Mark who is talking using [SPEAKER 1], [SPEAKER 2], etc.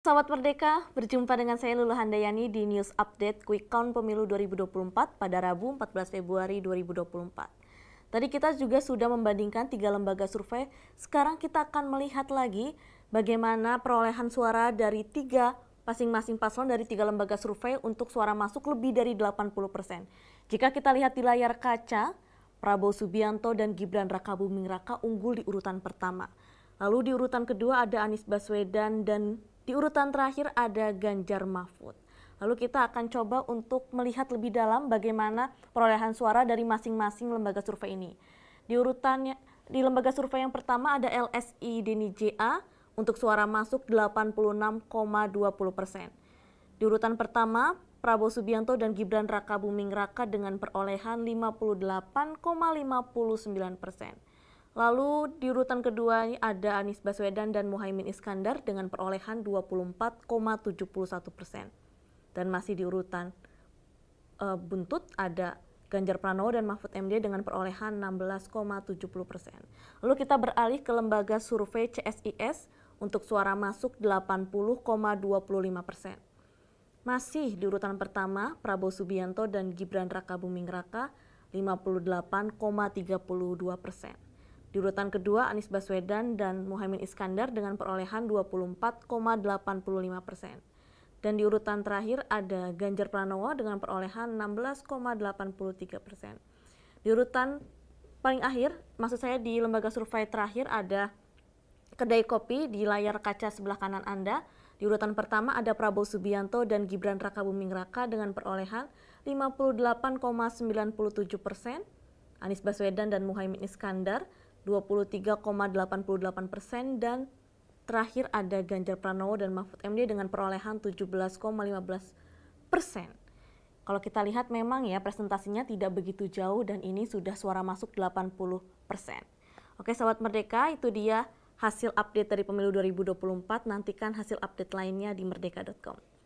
[SPEAKER 1] Selamat Merdeka, berjumpa dengan saya Lulu Handayani di News Update Quick Count Pemilu 2024 pada Rabu 14 Februari 2024. Tadi kita juga sudah membandingkan tiga lembaga survei, sekarang kita akan melihat lagi bagaimana perolehan suara dari tiga masing-masing paslon dari tiga lembaga survei untuk suara masuk lebih dari 80 persen. Jika kita lihat di layar kaca, Prabowo Subianto dan Gibran Raka Buming Raka unggul di urutan pertama. Lalu di urutan kedua ada Anies Baswedan dan di urutan terakhir ada Ganjar Mahfud. Lalu kita akan coba untuk melihat lebih dalam bagaimana perolehan suara dari masing-masing lembaga survei ini. Di urutannya di lembaga survei yang pertama ada LSI Deni JA untuk suara masuk 86,20 persen. Di urutan pertama, Prabowo Subianto dan Gibran Raka Buming Raka dengan perolehan 58,59 persen. Lalu di urutan kedua ada Anies Baswedan dan Muhaimin Iskandar dengan perolehan 24,71 persen. Dan masih di urutan e, buntut ada Ganjar Pranowo dan Mahfud MD dengan perolehan 16,70 persen. Lalu kita beralih ke lembaga survei CSIS untuk suara masuk 80,25 persen. Masih di urutan pertama, Prabowo Subianto dan Gibran Raka Buming Raka 58,32 persen. Di urutan kedua Anies Baswedan dan Muhammad Iskandar dengan perolehan 24,85 persen. Dan di urutan terakhir ada Ganjar Pranowo dengan perolehan 16,83 persen. Di urutan paling akhir, maksud saya di lembaga survei terakhir ada kedai kopi di layar kaca sebelah kanan Anda. Di urutan pertama ada Prabowo Subianto dan Gibran Raka Buming Raka dengan perolehan 58,97 persen. Anies Baswedan dan Muhammad Iskandar 23,88 persen dan terakhir ada Ganjar Pranowo dan Mahfud MD dengan perolehan 17,15 persen. Kalau kita lihat memang ya presentasinya tidak begitu jauh dan ini sudah suara masuk 80 persen. Oke sahabat Merdeka itu dia hasil update dari pemilu 2024. Nantikan hasil update lainnya di merdeka.com.